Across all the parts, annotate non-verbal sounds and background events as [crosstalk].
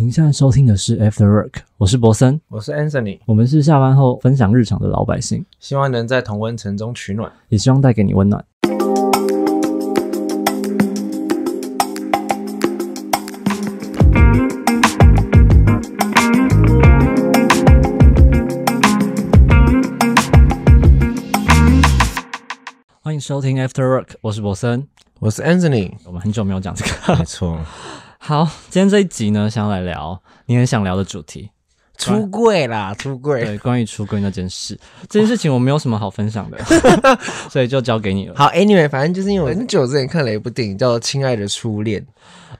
您现在收听的是 After Work，我是博森，我是 Anthony，我们是下班后分享日常的老百姓，希望能在同温层中取暖，也希望带给你温暖。欢迎收听 After Work，我是博森，我是 Anthony，我们很久没有讲这个，没错。好，今天这一集呢，想要来聊你很想聊的主题——出柜啦，出柜。对，关于出柜那件事，这件事情我没有什么好分享的，[laughs] 所以就交给你了。好，a n y w a y 反正就是因为很久之前看了一部电影叫《亲爱的初恋》，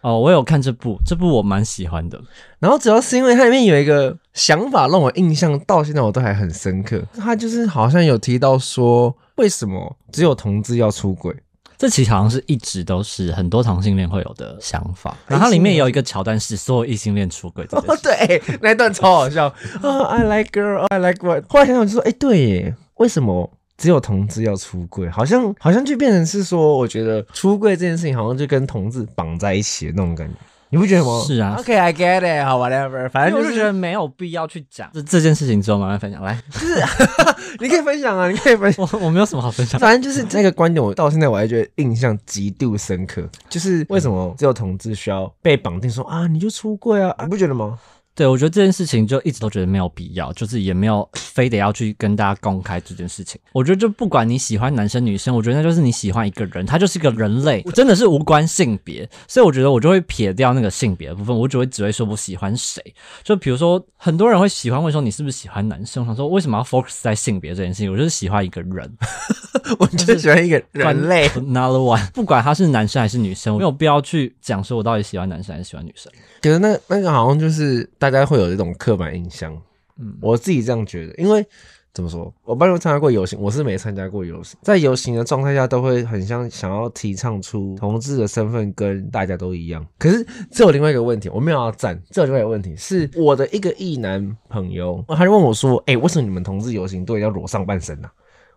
哦，我有看这部，这部我蛮喜欢的。然后主要是因为它里面有一个想法让我印象到现在我都还很深刻，它就是好像有提到说，为什么只有同志要出轨？这其实好像是一直都是很多同性恋会有的想法，然后它里面有一个桥段是所有异性恋出轨，对，那段超好笑啊！I like girl, I like boy。后来想想就说，哎，对，为什么只有同志要出柜，好像好像就变成是说，我觉得出柜这件事情好像就跟同志绑在一起的那种感觉。你不觉得吗？是啊。Okay, I get it. 好，whatever，反正就是觉得没有必要去讲这这件事情，之后慢慢分享来。是，[laughs] 你可以分享啊，你可以分。[laughs] 我我没有什么好分享。反正就是那个观点，我到现在我还觉得印象极度深刻。就是为什么只有同志需要被绑定？说啊，你就出柜啊？你不觉得吗？对我觉得这件事情就一直都觉得没有必要，就是也没有非得要去跟大家公开这件事情。我觉得就不管你喜欢男生女生，我觉得那就是你喜欢一个人，他就是一个人类，真的是无关性别。所以我觉得我就会撇掉那个性别的部分，我只会只会说我喜欢谁。就比如说很多人会喜欢问说你是不是喜欢男生，他说为什么要 focus 在性别这件事情？我就是喜欢一个人，[laughs] 我就是喜欢一个人类。Another one，[laughs] 不管他是男生还是女生，我没有必要去讲说我到底喜欢男生还是喜欢女生。可是那那个好像就是。大家会有这种刻板印象，嗯，我自己这样觉得，因为怎么说，我班没有参加过游行，我是没参加过游行，在游行的状态下，都会很像想要提倡出同志的身份跟大家都一样。可是，这有另外一个问题，我没有要赞，这有另外一个问题，是我的一个异男朋友，他就问我说：“哎，为什么你们同志游行都要裸上半身呢？”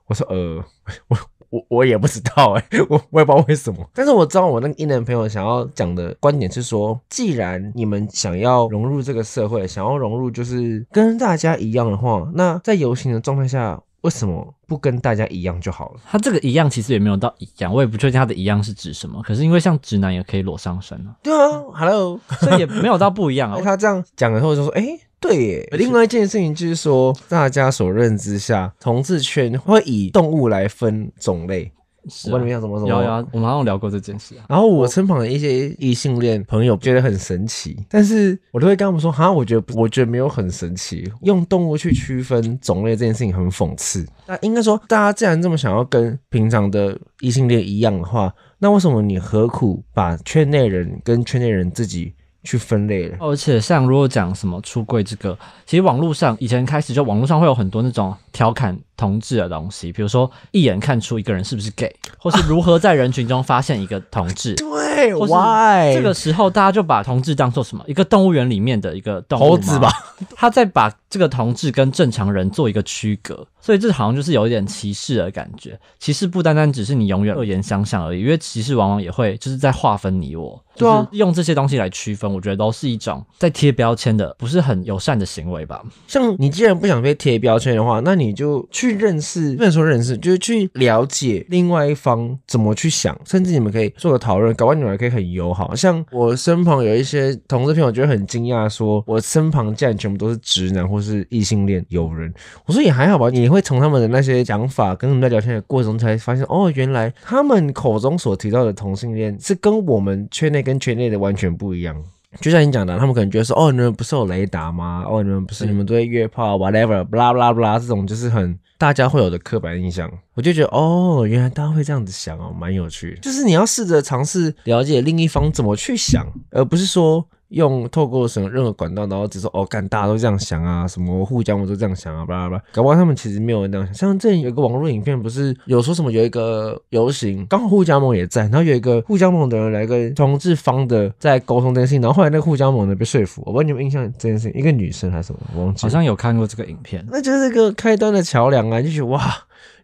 我说：“呃，我。”我我也不知道哎，[laughs] 我我也不知道为什么。但是我知道我那个印尼朋友想要讲的观点是说，既然你们想要融入这个社会，想要融入就是跟大家一样的话，那在游行的状态下为什么不跟大家一样就好了？他这个一样其实也没有到一样，我也不确定他的一样是指什么。可是因为像直男也可以裸上身啊，对啊，Hello，所以也没有到不一样啊。[laughs] 他这样讲的时候就说，哎。对，另外一件事情就是说，大家所认知下，同志圈会以动物来分种类。是，我跟你讲怎么怎么，我们好像聊过这件事。然后我身旁的一些异性恋朋友觉得很神奇，但是我都会跟他们说，好像我觉得，我觉得没有很神奇。用动物去区分种类这件事情很讽刺。那应该说，大家既然这么想要跟平常的异性恋一样的话，那为什么你何苦把圈内人跟圈内人自己？去分类了，而且像如果讲什么出柜这个，其实网络上以前开始就网络上会有很多那种调侃。同志的东西，比如说一眼看出一个人是不是 gay，或是如何在人群中发现一个同志，[laughs] 对，或是这个时候大家就把同志当做什么一个动物园里面的一个动猴子吧，他在把这个同志跟正常人做一个区隔，所以这好像就是有一点歧视的感觉。歧视不单单只是你永远恶言相向而已，因为歧视往往也会就是在划分你我，就是用这些东西来区分，我觉得都是一种在贴标签的不是很友善的行为吧。像你既然不想被贴标签的话，那你就去。认识不能说认识，就是去了解另外一方怎么去想，甚至你们可以做个讨论，搞完你们可以很友好。像我身旁有一些同事朋友，觉得很惊讶，说我身旁竟然全部都是直男或是异性恋友人。我说也还好吧，你会从他们的那些讲法，跟他们在聊天的过程中才发现，哦，原来他们口中所提到的同性恋，是跟我们圈内跟圈内的完全不一样。就像你讲的，他们可能觉得说，哦，你们不是有雷达吗？哦，你们不是你们都会约炮，whatever，blah blah blah，这种就是很。大家会有的刻板印象，我就觉得哦，原来大家会这样子想哦，蛮有趣。就是你要试着尝试了解另一方怎么去想，而不是说。用透过什么任何管道，然后只说哦，干大家都这样想啊，什么互相盟都这样想啊，巴拉巴，搞不好他们其实没有那样想。像之前有个网络影片，不是有说什么有一个游行，刚好互加盟也在，然后有一个互加盟的人来跟同志方的在沟通这件事情，然后后来那个互加盟的被说服。我不知道你有印象这件事情，一个女生还是什么，我忘记，好像有看过这个影片，那就是一个开端的桥梁啊，就觉得哇。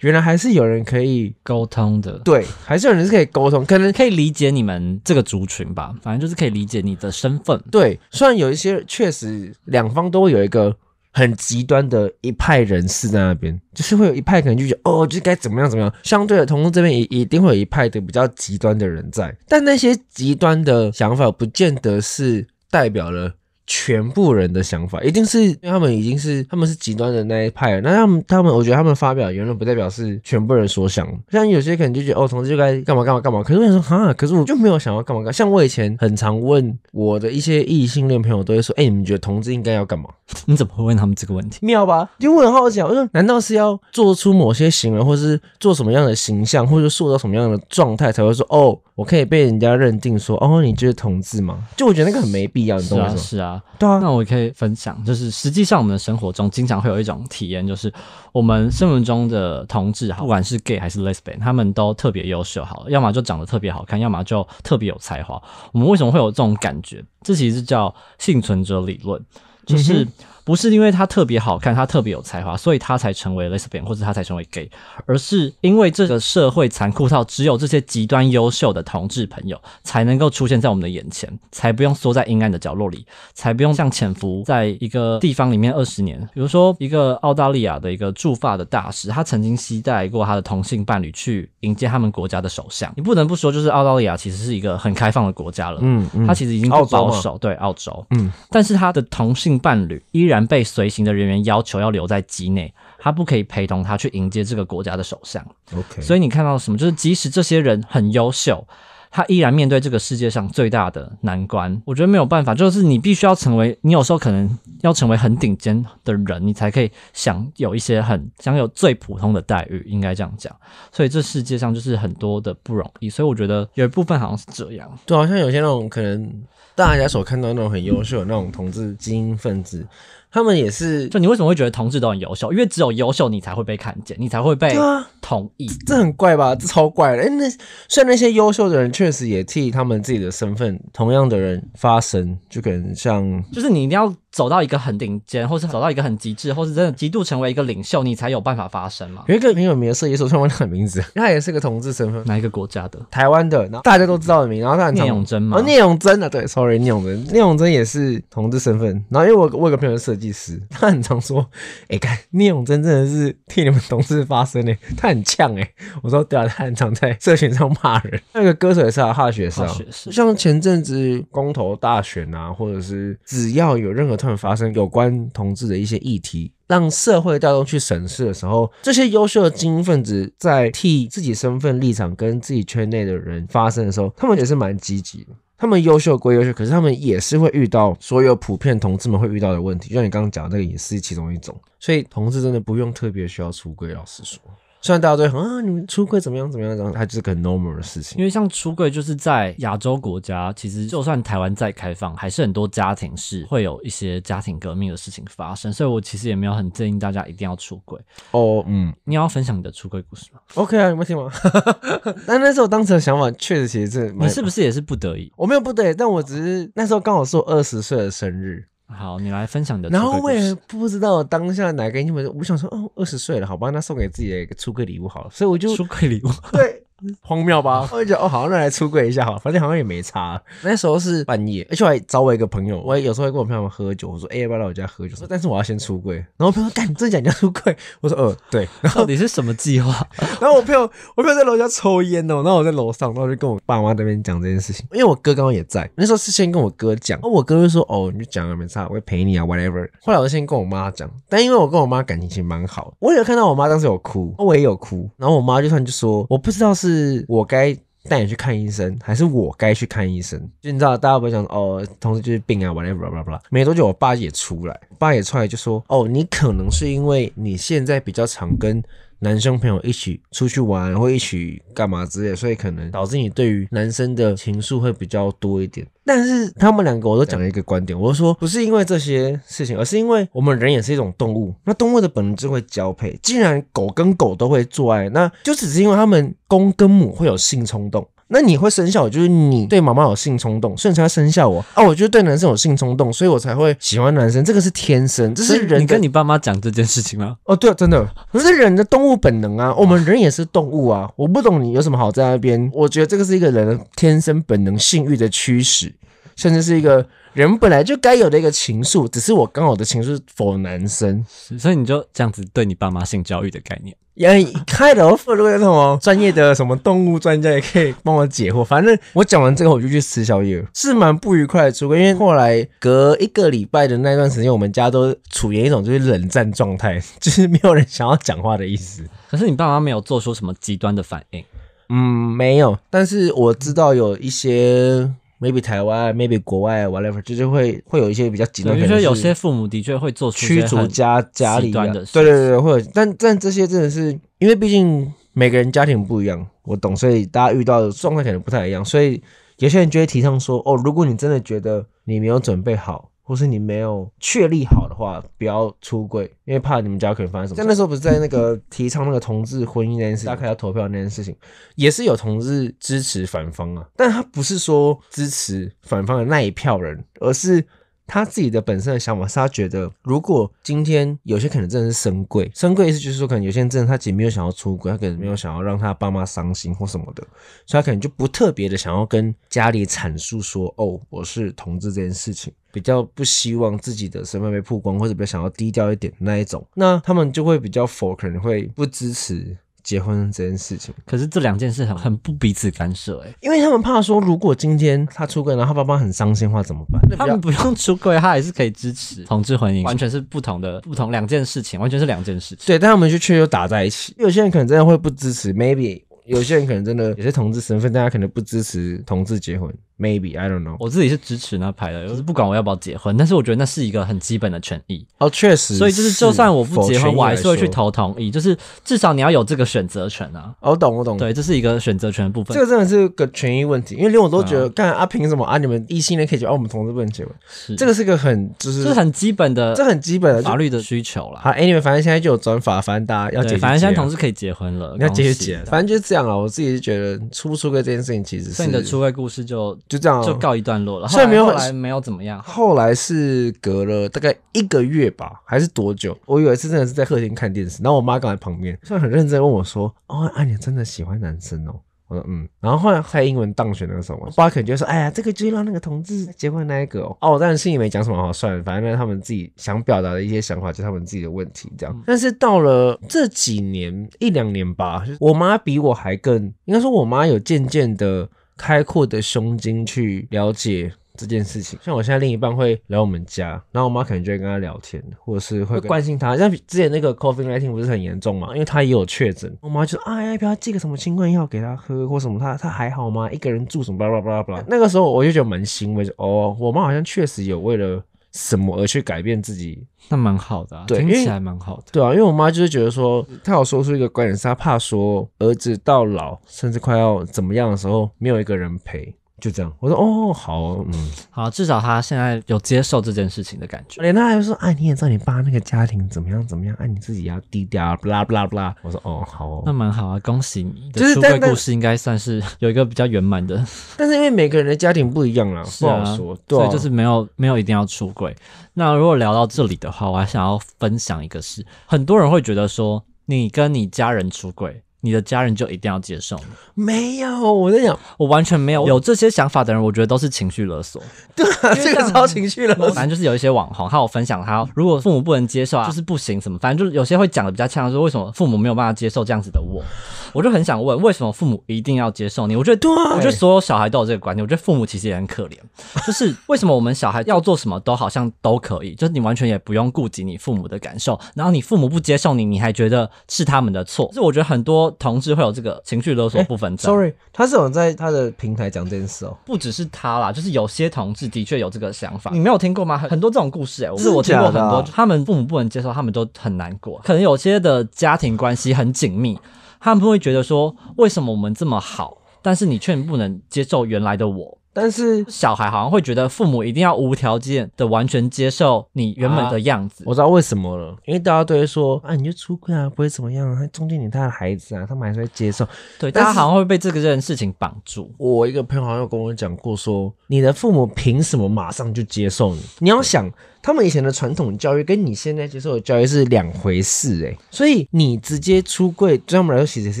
原来还是有人可以沟通的，对，还是有人是可以沟通，可能可以理解你们这个族群吧，反正就是可以理解你的身份。对，虽然有一些确实两方都有一个很极端的一派人士在那边，就是会有一派可能就觉得哦，就是该怎么样怎么样。相对的，同性这边也一定会有一派的比较极端的人在，但那些极端的想法不见得是代表了。全部人的想法，一定是因为他们已经是他们是极端的那一派了。那他们他们，我觉得他们发表言论，不代表是全部人所想。像有些可能就觉得哦，同志就该干嘛干嘛干嘛。可是我想说啊，可是我就没有想要干嘛干。嘛。像我以前很常问我的一些异性恋朋友，都会说，哎，你们觉得同志应该要干嘛？你怎么会问他们这个问题？妙吧？因为我很好奇，我说难道是要做出某些行为，或是做什么样的形象，或者塑造什么样的状态，才会说哦？我可以被人家认定说，哦，你就是同志吗？就我觉得那个很没必要，你懂吗？是啊，对啊，那我可以分享，就是实际上我们的生活中经常会有一种体验，就是我们生活中的同志，不管是 gay 还是 lesbian，他们都特别优秀，好，要么就长得特别好看，要么就特别有才华。我们为什么会有这种感觉？这其实叫幸存者理论，就是。不是因为他特别好看，他特别有才华，所以他才成为 Lesbian 或者他才成为 Gay，而是因为这个社会残酷到只有这些极端优秀的同志朋友才能够出现在我们的眼前，才不用缩在阴暗的角落里，才不用像潜伏在一个地方里面二十年。比如说，一个澳大利亚的一个驻法的大使，他曾经期待过他的同性伴侣去迎接他们国家的首相。你不能不说，就是澳大利亚其实是一个很开放的国家了。嗯嗯，他其实已经不保守，对澳洲。嗯，但是他的同性伴侣依然。被随行的人员要求要留在机内，他不可以陪同他去迎接这个国家的首相。OK，所以你看到什么？就是即使这些人很优秀，他依然面对这个世界上最大的难关。我觉得没有办法，就是你必须要成为你有时候可能要成为很顶尖的人，你才可以享有一些很享有最普通的待遇。应该这样讲。所以这世界上就是很多的不容易。所以我觉得有一部分好像是这样。对，好像有些那种可能大家所看到那种很优秀的那种统治精英分子。他们也是，就你为什么会觉得同志都很优秀？因为只有优秀，你才会被看见，你才会被同意。这很怪吧？这超怪的。哎，那虽然那些优秀的人确实也替他们自己的身份，同样的人发声，就可能像，就是你一定要。走到一个很顶尖，或是走到一个很极致，或是真的极度成为一个领袖，你才有办法发声嘛。有一个很有名的设计师，我很名字？他也是个同志身份。哪个国家的？台湾的。然后大家都知道的名，然后他很常。聂永贞嘛？哦，聂永贞的，对，sorry，聂永贞。聂永贞也是同志身份。然后因为我我有个朋友是设计师，[laughs] 他很常说：“哎，聂永贞真的是替你们同志发声呢，他很呛哎。”我说对啊，他很常在社群上骂人。那个歌手也是啊，哈学生，像前阵子公投大选啊，或者是只要有任何特。发生有关同志的一些议题，让社会大众去审视的时候，这些优秀的精英分子在替自己身份立场跟自己圈内的人发声的时候，他们也是蛮积极的。他们优秀归优秀，可是他们也是会遇到所有普遍同志们会遇到的问题，就像你刚刚讲那个，也是其中一种。所以，同志真的不用特别需要出柜，老实说。算大家对啊，你们出柜怎么样怎么样？这样，它就是个 normal 的事情。因为像出柜，就是在亚洲国家，其实就算台湾再开放，还是很多家庭是会有一些家庭革命的事情发生。所以我其实也没有很建议大家一定要出柜。哦，嗯，你要分享你的出柜故事吗？OK 啊，有没有听吗？[laughs] 但那时候当时的想法确实，其实是你是不是也是不得已？我没有不得已，但我只是那时候刚好是我二十岁的生日。好，你来分享的。然后我也不知道当下哪个英文，我想说，哦，二十岁了，好吧，那送给自己的一个出柜礼物好了，所以我就出柜礼物，对。荒谬吧！我就讲哦，好，那来出柜一下好，反正好像也没差。那时候是半夜，而且我还找我一个朋友。我有时候会跟我朋友们喝酒，我说哎，要不要来我家喝酒？说但是我要先出柜。然后我朋友说：“干真讲你要出柜？”我说：“呃，对。[laughs] ”然后到底是什么计划？[laughs] 然后我朋友，我朋友在楼下抽烟哦，然后我在楼上，然后就跟我爸妈那边讲这件事情。因为我哥刚刚也在那时候是先跟我哥讲，那我哥就说：“哦，你就讲了没差，我会陪你啊，whatever。”后来我就先跟我妈讲，但因为我跟我妈感情其实蛮好，我有看到我妈当时有哭，我也有哭，然后我妈就算就说我不知道是。是我该带你去看医生，还是我该去看医生？就你知道，大家不会想哦，同时就是病啊，whatever，没多久，我爸也出来，爸也出来就说哦，你可能是因为你现在比较常跟。男生朋友一起出去玩，或一起干嘛之类，所以可能导致你对于男生的情愫会比较多一点。但是他们两个，我都讲了一个观点，我说不是因为这些事情，而是因为我们人也是一种动物。那动物的本质会交配，既然狗跟狗都会做爱，那就只是因为他们公跟母会有性冲动。那你会生下我，就是你对妈妈有性冲动，所以才生下我。啊！我就是对男生有性冲动，所以我才会喜欢男生。这个是天生，这是人。你跟你爸妈讲这件事情吗？哦，对啊，真的，可是人的动物本能啊。我们人也是动物啊。我不懂你有什么好在那边。我觉得这个是一个人的天生本能、性欲的驱使。甚至是一个人本来就该有的一个情愫，只是我刚好的情愫否男生，所以你就这样子对你爸妈性教育的概念，也开头如果有什么专业的什么动物专家也可以帮我解惑。反正我讲完这个，我就去吃宵夜，是蛮不愉快的。因为后来隔一个礼拜的那段时间，我们家都处于一种就是冷战状态，就是没有人想要讲话的意思。可是你爸妈没有做出什么极端的反应，嗯，没有。但是我知道有一些。maybe 台湾，maybe 国外，whatever，就是会会有一些比较极端的。我觉得有些父母的确会做驱逐家家里的，对对对，会有，但但这些真的是因为毕竟每个人家庭不一样，我懂，所以大家遇到的状况可能不太一样，所以有些人就会提倡说：哦，如果你真的觉得你没有准备好。或是你没有确立好的话，不要出柜，因为怕你们家可能发生什么。在那时候不是在那个提倡那个同志婚姻那件事大概要投票那件事情，也是有同志支持反方啊。但他不是说支持反方的那一票人，而是他自己的本身的想法是他觉得，如果今天有些可能真的是生贵，生贵意思就是说，可能有些人真的他姐能没有想要出轨，他可能没有想要让他爸妈伤心或什么的，所以他可能就不特别的想要跟家里阐述说，哦，我是同志这件事情。比较不希望自己的身份被曝光，或者比较想要低调一点那一种，那他们就会比较否，可能会不支持结婚这件事。情，可是这两件事很很不彼此干涉哎，因为他们怕说，如果今天他出轨，然后爸爸很伤心的话怎么办？他们不用出轨，他还是可以支持同志婚姻，完全是不同的不同两件事情，完全是两件事。对，但他们却却又打在一起。有些人可能真的会不支持，maybe 有些人可能真的也是同志身份，大家可能不支持同志结婚。Maybe I don't know。我自己是支持那派的，就是不管我要不要结婚，但是我觉得那是一个很基本的权益。哦，确实。所以就是，就算我不结婚，我还是会去投同意。就是至少你要有这个选择权啊。我懂，我懂。对，这是一个选择权的部分。这个真的是个权益问题，因为连我都觉得，干啊，凭什么啊？你们异性恋可以结，哦，我们同志不能结婚？是。这个是个很，就是，是很基本的，这很基本的法律的需求啦。好，Anyway，反正现在就有转法，反正大家要结，反正现在同志可以结婚了，要结就结，反正就是这样了。我自己是觉得出不出柜这件事情，其实，所以你的出柜故事就。就这样就告一段落了，所以没有后来没有怎么样。后来是隔了大概一个月吧，还是多久？我有一次真的是在客厅看电视，然后我妈刚好旁边，所然很认真问我说：“哦，啊、你真的喜欢男生哦？”我说：“嗯。”然后后来黑英文当选那个时候，我爸肯定就说：“哎呀，这个就让那个同志结婚那个哦。”哦，但是也没讲什么好算了，反正他们自己想表达的一些想法，就是他们自己的问题这样。但是到了这几年一两年吧，就是、我妈比我还更，应该说我妈有渐渐的。开阔的胸襟去了解这件事情。像我现在另一半会来我们家，然后我妈可能就会跟他聊天，或者是会关心他。像之前那个 COVID nineteen 不是很严重嘛，因为他也有确诊，我妈就说啊要不要寄个什么新冠药给他喝，或什么他他还好吗？一个人住什么巴拉巴拉巴拉。那个时候我就觉得蛮欣慰，就哦，我妈好像确实有为了。什么而去改变自己？那蛮好的，对，听起来蛮好的。对啊，因为我妈就是觉得说，她有说出一个观点，是她怕说儿子到老，甚至快要怎么样的时候，没有一个人陪。就这样，我说哦好，嗯好，至少他现在有接受这件事情的感觉。连他还说，哎，你也知道你爸那个家庭怎么样怎么样，哎，你自己要低调，不啦不啦不啦。我说哦好，哦，那蛮好啊，恭喜你。就是但故事应该算是有一个比较圆满的，[laughs] 但是因为每个人的家庭不一样啊，不好说，所以就是没有没有一定要出轨。那如果聊到这里的话，我还想要分享一个事，很多人会觉得说你跟你家人出轨。你的家人就一定要接受你？没有，我在想，我完全没有有这些想法的人，我觉得都是情绪勒索。对，这个超情绪勒索。反正就是有一些网红，他有分享，他如果父母不能接受啊，就是不行什么。反正就是有些会讲的比较呛，说为什么父母没有办法接受这样子的我？我就很想问，为什么父母一定要接受你？我觉得，我觉得所有小孩都有这个观念。我觉得父母其实也很可怜，就是为什么我们小孩要做什么都好像都可以，就是你完全也不用顾及你父母的感受。然后你父母不接受你，你还觉得是他们的错。就是我觉得很多。同志会有这个情绪勒索不分账，Sorry，他是有在他的平台讲这件事哦？不只是他啦，就是有些同志的确有这个想法，你没有听过吗？很多这种故事哎，是我听过很多，他们父母不能接受，他们都很难过。可能有些的家庭关系很紧密，他们会觉得说，为什么我们这么好，但是你却不能接受原来的我？但是小孩好像会觉得父母一定要无条件的完全接受你原本的样子，我知道为什么了，因为大家都会说，啊，你就出柜啊，不会怎么样啊，中间你带了孩子啊，他们是会接受。对，大家好像会被这个件事情绑住。我一个朋友好像跟我讲过，说你的父母凭什么马上就接受你？你要想。他们以前的传统教育跟你现在接受的教育是两回事诶。所以你直接出柜对他们来说其实是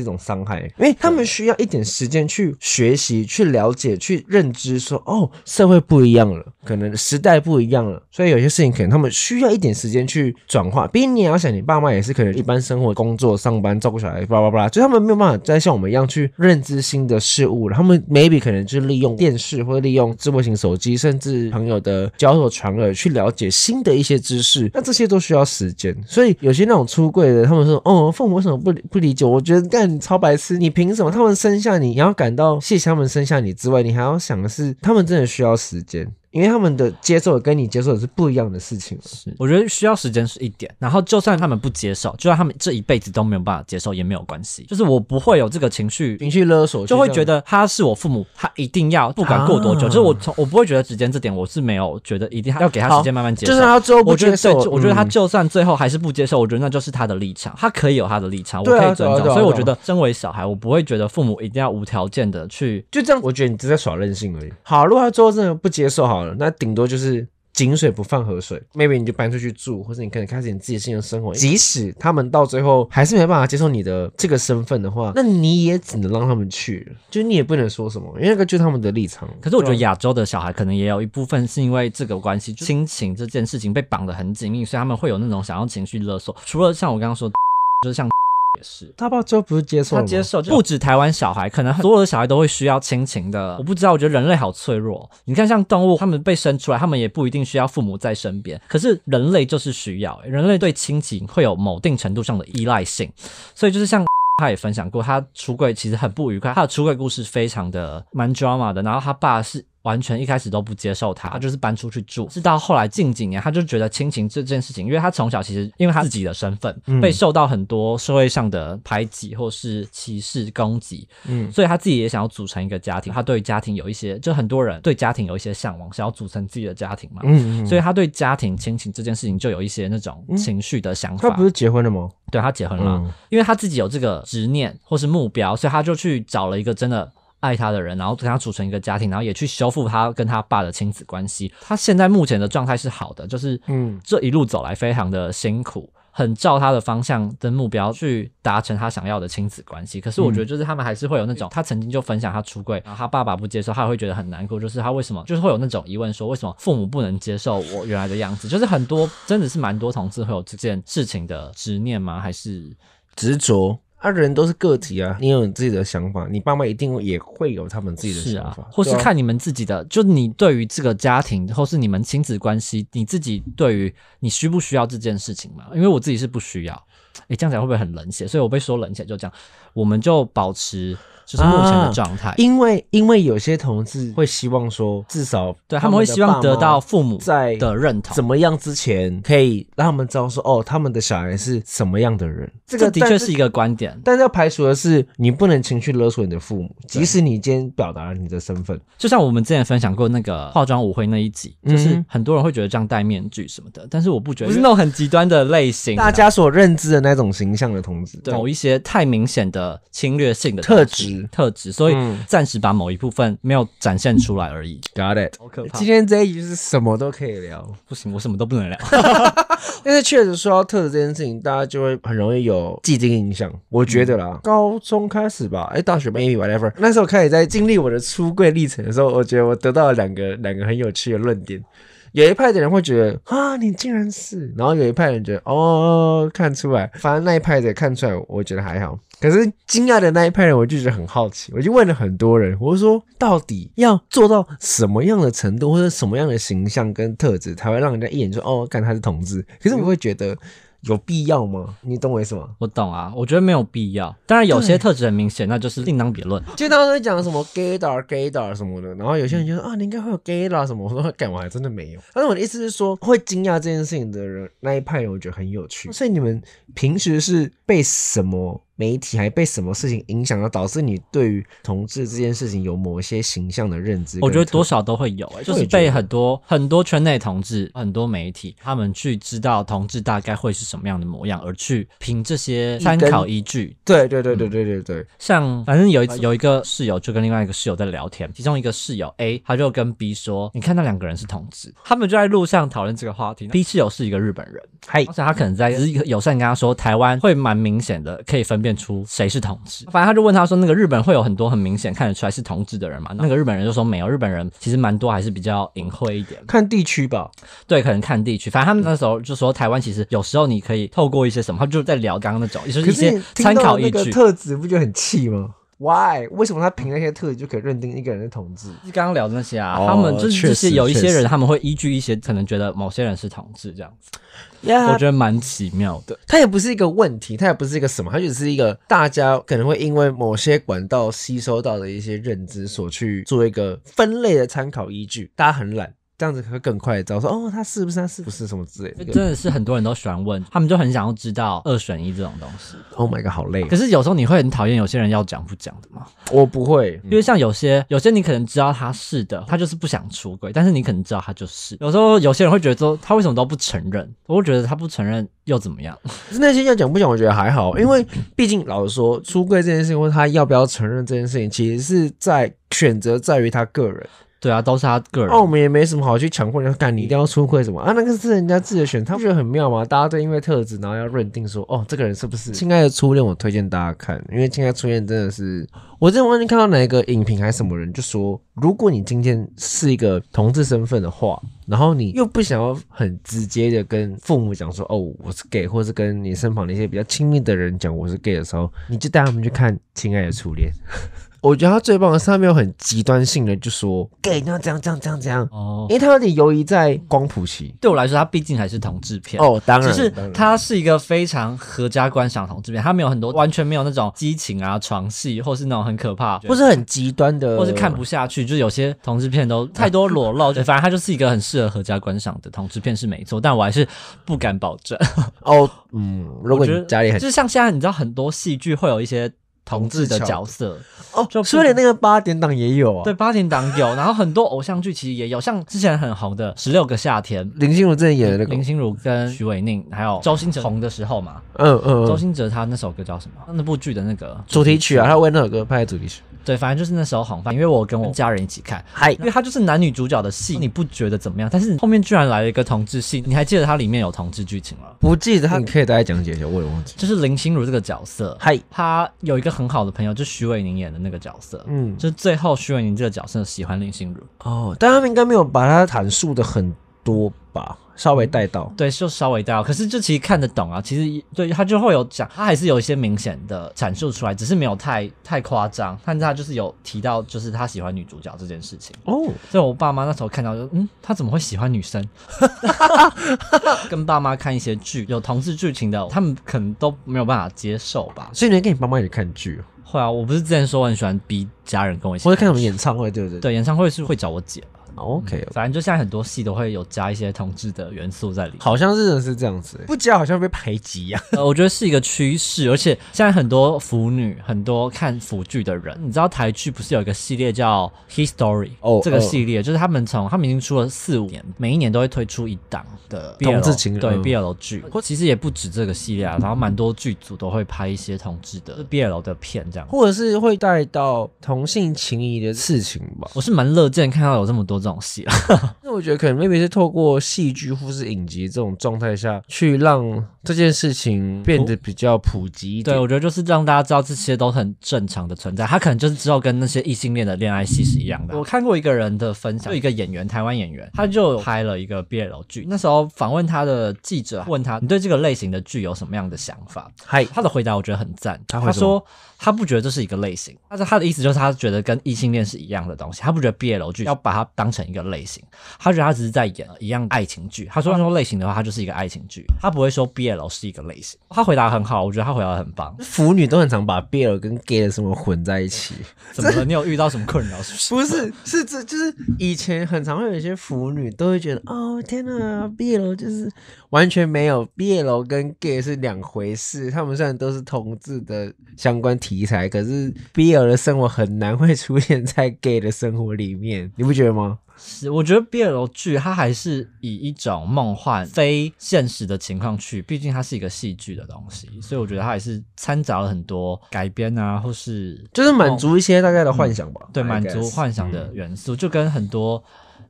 一种伤害，因为他们需要一点时间去学习、去了解、去认知，说哦，社会不一样了，可能时代不一样了，所以有些事情可能他们需要一点时间去转化。比竟你要想，你爸妈也是可能一般生活、工作、上班、照顾小孩，巴拉巴拉，就他们没有办法再像我们一样去认知新的事物了。他们 maybe 可能就利用电视，或利用智慧型手机，甚至朋友的交友传耳去了解。新的一些知识，那这些都需要时间，所以有些那种出柜的，他们说，哦，父母为什么不不理解？我觉得干超白痴，你凭什么？他们生下你，你要感到谢谢他们生下你之外，你还要想的是，他们真的需要时间。因为他们的接受跟你接受的是不一样的事情，是我觉得需要时间是一点。然后就算他们不接受，就算他们这一辈子都没有办法接受也没有关系。就是我不会有这个情绪情绪勒索，就会觉得他是我父母，他一定要不管过多久，就是我从我不会觉得时间这点我是没有觉得一定要给他时间慢慢接受。就算他最后不接受，我觉得他就算最后还是不接受，我觉得那就是他的立场，他可以有他的立场，我可以尊重。所以我觉得身为小孩，我不会觉得父母一定要无条件的去就这样。我觉得你只在耍任性而已。好，如果他最后真的不接受，好了。那顶多就是井水不犯河水，maybe 你就搬出去住，或者你可能开始你自己的新的生活。即使他们到最后还是没办法接受你的这个身份的话，那你也只能让他们去，就你也不能说什么，因为那个就是他们的立场。可是我觉得亚洲的小孩可能也有一部分是因为这个关系，亲情这件事情被绑得很紧密，所以他们会有那种想要情绪勒索。除了像我刚刚说，就是像。也是，他爸就不是接受，他接受不止台湾小孩，可能所有的小孩都会需要亲情的。我不知道，我觉得人类好脆弱。你看，像动物，他们被生出来，他们也不一定需要父母在身边。可是人类就是需要，人类对亲情会有某定程度上的依赖性。所以就是像 [laughs] 他也分享过，他出轨其实很不愉快，他的出轨故事非常的蛮 drama 的。然后他爸是。完全一开始都不接受他，他就是搬出去住。直到后来近几年，他就觉得亲情这件事情，因为他从小其实因为他自己的身份被受到很多社会上的排挤或是歧视攻击，嗯，所以他自己也想要组成一个家庭。他对家庭有一些，就很多人对家庭有一些向往，想要组成自己的家庭嘛，嗯，所以他对家庭亲情这件事情就有一些那种情绪的想法。他不是结婚了吗？对他结婚了，因为他自己有这个执念或是目标，所以他就去找了一个真的。爱他的人，然后跟他组成一个家庭，然后也去修复他跟他爸的亲子关系。他现在目前的状态是好的，就是嗯，这一路走来非常的辛苦，很照他的方向跟目标去达成他想要的亲子关系。可是我觉得，就是他们还是会有那种他曾经就分享他出柜，然后他爸爸不接受，他也会觉得很难过。就是他为什么就是会有那种疑问，说为什么父母不能接受我原来的样子？就是很多真的是蛮多同志会有这件事情的执念吗？还是执着？他人都是个体啊，你有你自己的想法，你爸妈一定也会有他们自己的想法，或是看你们自己的，就你对于这个家庭或是你们亲子关系，你自己对于你需不需要这件事情嘛？因为我自己是不需要。哎，这样讲会不会很冷血？所以我被说冷血，就这样，我们就保持就是目前的状态。因为，因为有些同志会希望说，至少对他们会希望得到父母在的认同。怎么样之前可以让他们知道说，哦，他们的小孩是什么样的人？这个的确是一个观点，但要排除的是，你不能情绪勒索你的父母，即使你今天表达了你的身份。就像我们之前分享过那个化妆舞会那一集，就是很多人会觉得这样戴面具什么的，但是我不觉得，不是那种很极端的类型，大家所认知的。那。那种形象的同志，某一些太明显的侵略性的特质特质，所以暂时把某一部分没有展现出来而已。Got it，好可怕。今天这一集是什么都可以聊，不行，[laughs] 我什么都不能聊。[laughs] 但是确实说到特质这件事情，大家就会很容易有既定印象。我觉得啦，高中开始吧，哎，大学 maybe whatever。那时候开始在经历我的出柜历程的时候，我觉得我得到了两个两个很有趣的论点。有一派的人会觉得啊，你竟然是，然后有一派人觉得哦，看出来，反正那一派的看出来，我觉得还好。可是惊讶的那一派人，我就觉得很好奇，我就问了很多人，我说到底要做到什么样的程度，或者什么样的形象跟特质，才会让人家一眼就哦，看他是同志？可是我会觉得。有必要吗？你懂我意思吗？我懂啊，我觉得没有必要。当然，有些特质很明显，那就是另当别论。就当时讲什么 gaydar gaydar 什么的，然后有些人就说啊，你应该会有 gaydar 什么。我说，干我还真的没有。但是我的意思是说，会惊讶这件事情的人那一派，我觉得很有趣。所以你们平时是被什么？媒体还被什么事情影响到，导致你对于同志这件事情有某一些形象的认知？我觉得多少都会有，就是被很多很多圈内同志、很多媒体，他们去知道同志大概会是什么样的模样，而去凭这些参考依据。对对对对对对对。像反正有一有一个室友就跟另外一个室友在聊天，其中一个室友 A 他就跟 B 说：“你看那两个人是同志。”他们就在路上讨论这个话题。B 室友是一个日本人，而且他可能在有事你跟他说，台湾会蛮明显的可以分辨。出谁是同志？反正他就问他说：“那个日本会有很多很明显看得出来是同志的人嘛？”那个日本人就说：“没有，日本人其实蛮多，还是比较隐晦一点，看地区吧。对，可能看地区。反正他们那时候就说，台湾其实有时候你可以透过一些什么，他就在聊刚刚那种，也就是一些参考依据。特质不就很气吗？” Why？为什么他凭那些特质就可以认定一个人是同志？就刚刚聊的那些啊，他们就是有一些人，他们会依据一些可能觉得某些人是同志这样子。Yeah，我觉得蛮奇妙的。它也不是一个问题，它也不是一个什么，它只是一个大家可能会因为某些管道吸收到的一些认知所去做一个分类的参考依据。大家很懒。这样子会更快知道说哦，他是不是？他是不是什么之类的，真的是很多人都喜欢问，他们就很想要知道二选一这种东西。Oh my god，好累！可是有时候你会很讨厌有些人要讲不讲的吗？我不会，因为像有些有些你可能知道他是的，他就是不想出轨，但是你可能知道他就是。有时候有些人会觉得说他为什么都不承认？我会觉得他不承认又怎么样？那些要讲不讲，我觉得还好，因为毕竟老实说，出轨这件事情，或他要不要承认这件事情，其实是在选择，在于他个人。对啊，都是他个人。那我们也没什么好去强迫人家，你一定要出柜什么啊？那个是人家自己的选，他不觉得很妙吗？大家都因为特质，然后要认定说，哦，这个人是不是？亲爱的初恋，我推荐大家看，因为亲爱的初恋真的是，我之前忘记看到哪一个影评还是什么人就说，如果你今天是一个同志身份的话，然后你又不想要很直接的跟父母讲说，哦，我是 gay，或是跟你身旁的一些比较亲密的人讲我是 gay 的时候，你就带他们去看亲爱的初恋。我觉得他最棒的是他没有很极端性的，就说 gay 那这样这样这样这样哦，因为他有点犹豫，在光谱期。对我来说，他毕竟还是同志片哦，当然，就是他是一个非常合家观赏同志片，他没有很多，完全没有那种激情啊、床戏，或是那种很可怕，或是很极端的，或是看不下去。就有些同志片都 [laughs] 太多裸露，反正他就是一个很适合合家观赏的同志片是没错，但我还是不敢保证哦。嗯，如果你家里就是像现在，你知道很多戏剧会有一些。同志的角色哦，就连那个八点档也有啊。对，八点档有，[laughs] 然后很多偶像剧其实也有，像之前很红的《十六个夏天》，林心如之前演的那个，林心如跟徐伟宁还有周星驰红的时候嘛。嗯嗯。周星驰他那首歌叫什么？那部剧的那个主题曲啊，他为那首歌拍的主题曲。对，反正就是那时候好看，因为我跟我家人一起看。嗨，因为它就是男女主角的戏，你不觉得怎么样？但是后面居然来了一个同志戏，你还记得它里面有同志剧情吗？不记得，你可以大概讲解一下，我有忘记。就是林心如这个角色，嗨，她有一个很好的朋友，就徐伟宁演的那个角色，嗯，就是最后徐伟宁这个角色喜欢林心如。哦，但他们应该没有把它阐述的很多吧？稍微带到，对，就稍微带到。可是就其实看得懂啊，其实对他就会有讲，他还是有一些明显的阐述出来，只是没有太太夸张。但是他就是有提到，就是他喜欢女主角这件事情。哦，所以我爸妈那时候看到，就，嗯，他怎么会喜欢女生？[laughs] 跟爸妈看一些剧，有同事剧情的，他们可能都没有办法接受吧。所以你跟你爸妈也看剧？会啊，我不是之前说我很喜欢逼家人跟我一起？我在看什么演唱会？对不对？对，演唱会是会找我姐。O K，反正就现在很多戏都会有加一些同志的元素在里面，好像是是这样子，不加好像被排挤一样。[laughs] 呃，我觉得是一个趋势，而且现在很多腐女，很多看腐剧的人，你知道台剧不是有一个系列叫《History》哦，这个系列就是他们从他们已经出了四五年，每一年都会推出一档的同志情侣对 BL 剧，或其实也不止这个系列啊，然后蛮多剧组都会拍一些同志的 BL 的片这样，或者是会带到同性情谊的事情吧。我是蛮乐见看到有这么多种。东西了，[laughs] 那我觉得可能 maybe 是透过戏剧或是影集这种状态下，去让这件事情变得比较普及。对，我觉得就是让大家知道这些都很正常的存在，他可能就是知道跟那些异性恋的恋爱戏是一样的。我看过一个人的分享，就一个演员，台湾演员，他就拍了一个 BL 剧。那时候访问他的记者问他：“你对这个类型的剧有什么样的想法？”嗨，他的回答我觉得很赞，他说。他不觉得这是一个类型，但是他的意思就是他觉得跟异性恋是一样的东西。他不觉得 BL 剧要把它当成一个类型，他觉得他只是在演一样爱情剧。他说说类型的话，他就是一个爱情剧，他不会说 BL 是一个类型。他回答很好，我觉得他回答很棒。腐女都很常把 BL 跟 gay 什么混在一起，怎么了？你有遇到什么困扰？是不是，[laughs] 是这就是以前很常会有一些腐女都会觉得哦天哪，BL 就是完全没有 BL 跟 gay 是两回事。他们虽然都是同志的相关。题材可是 B L 的生活很难会出现在 Gay 的生活里面，[laughs] 你不觉得吗？是，我觉得 B L 剧它还是以一种梦幻、非现实的情况去，毕竟它是一个戏剧的东西，所以我觉得它还是掺杂了很多改编啊，或是就是满足一些大家的幻想吧。对，满足幻想的元素，就跟很多。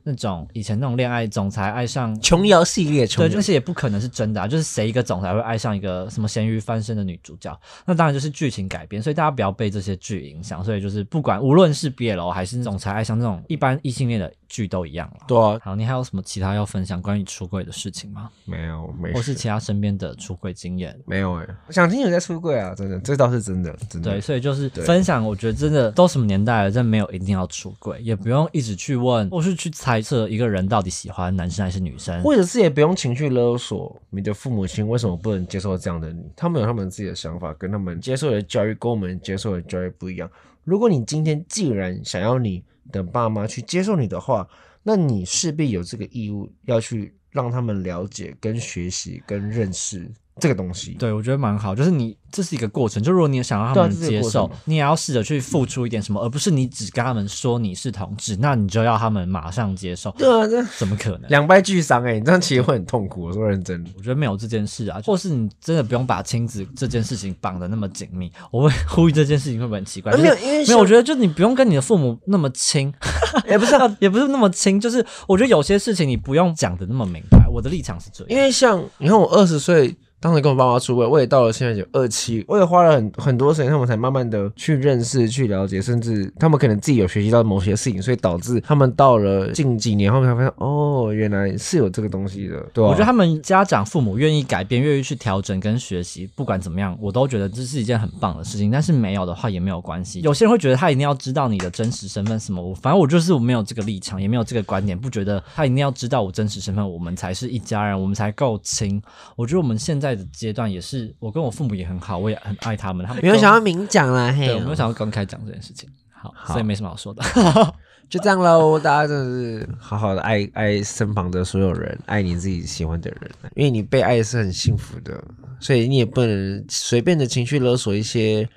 那种以前那种恋爱总裁爱上琼瑶系列，对，那些也不可能是真的，啊。就是谁一个总裁会爱上一个什么咸鱼翻身的女主角？那当然就是剧情改编，所以大家不要被这些剧影响。所以就是不管无论是 BL 还是总裁爱上那种一般异性恋的。剧都一样了，对啊。好，你还有什么其他要分享关于出轨的事情吗？没有，没。或是其他身边的出轨经验，没有哎。我想听你在出轨啊，真的，这倒是真的，真的。对，所以就是分享，我觉得真的都什么年代了，真没有一定要出轨，也不用一直去问，或是去猜测一个人到底喜欢男生还是女生，或者是也不用情绪勒索你的父母亲，为什么不能接受这样的你？他们有他们自己的想法，跟他们接受的教育跟我们接受的教育不一样。如果你今天既然想要你。的爸妈去接受你的话，那你势必有这个义务要去让他们了解、跟学习、跟认识。这个东西，对，我觉得蛮好，就是你这是一个过程，就如果你也想让他们接受，你也要试着去付出一点什么，而不是你只跟他们说你是同志，那你就要他们马上接受。对啊，这怎么可能？两败俱伤哎，你这样其实会很痛苦。说认真，我觉得没有这件事啊，或是你真的不用把亲子这件事情绑得那么紧密。我会呼吁这件事情会不会很奇怪？没有，没有，我觉得就你不用跟你的父母那么亲，[laughs] 也不是 [laughs] 也不是那么亲，就是我觉得有些事情你不用讲的那么明白。我的立场是这样，因为像你看我二十岁。当时跟我爸妈出轨，我也到了现在有二期，我也花了很很多时间，他们才慢慢的去认识、去了解，甚至他们可能自己有学习到某些事情，所以导致他们到了近几年后面才发现，哦，原来是有这个东西的。对，我觉得他们家长、父母愿意改变、愿意去调整跟学习，不管怎么样，我都觉得这是一件很棒的事情。但是没有的话也没有关系。有些人会觉得他一定要知道你的真实身份什么，我反正我就是没有这个立场，也没有这个观点，不觉得他一定要知道我真实身份，我们才是一家人，我们才够亲。我觉得我们现在。阶段也是，我跟我父母也很好，我也很爱他们。他们没有想要明讲了，嘿，我没有想要公开讲这件事情。好，所以没什么好说的，[laughs] 就这样喽。大家真的是好好的爱爱身旁的所有人，爱你自己喜欢的人，因为你被爱是很幸福的。所以你也不能随便的情绪勒索一些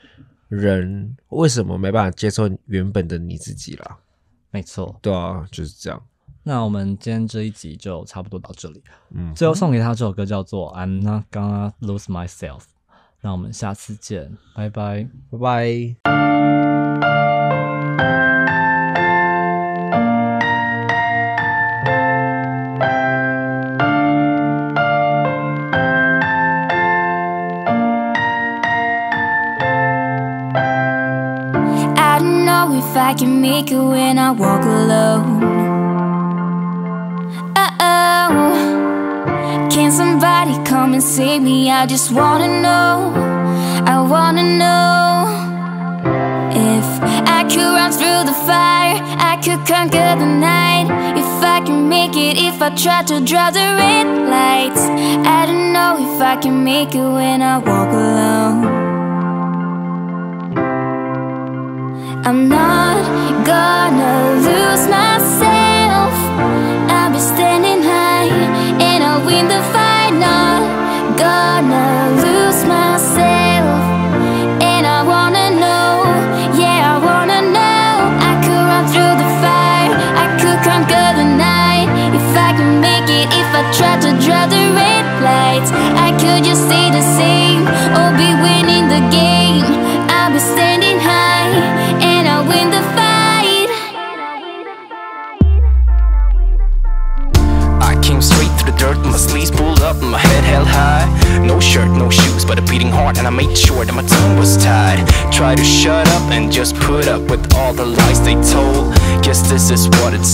人。为什么没办法接受原本的你自己啦？没错，对啊，就是这样。那我们今天这一集就差不多到这里。嗯，最后送给他这首歌叫做《I'm Not Gonna Lose Myself》。那我们下次见，拜拜，拜拜。come and save me I just wanna know, I wanna know If I could run through the fire I could conquer the night If I can make it, if I try to draw the red lights I don't know if I can make it when I walk alone I'm not gonna lose myself I'll be standing high And I'll win the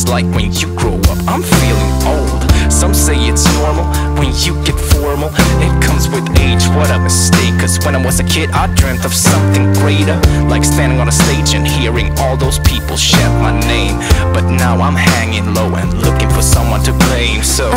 like when you grow up. I'm feeling old. Some say it's normal when you get formal. It comes with age, what a mistake. Cause when I was a kid, I dreamt of something greater. Like standing on a stage and hearing all those people shout my name. But now I'm hanging low and looking for someone to blame. So.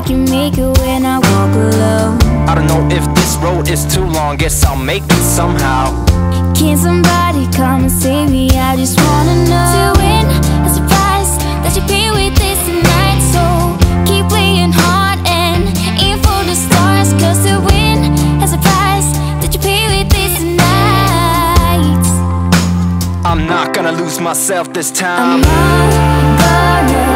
I can make it when I walk alone I don't know if this road is too long Guess I'll make it somehow Can somebody come and save me? I just wanna know To win a surprise That you pay with this tonight So keep playing hard and aim for the stars Cause to win a surprise That you pay with this tonight I'm not gonna lose myself this time I'm not gonna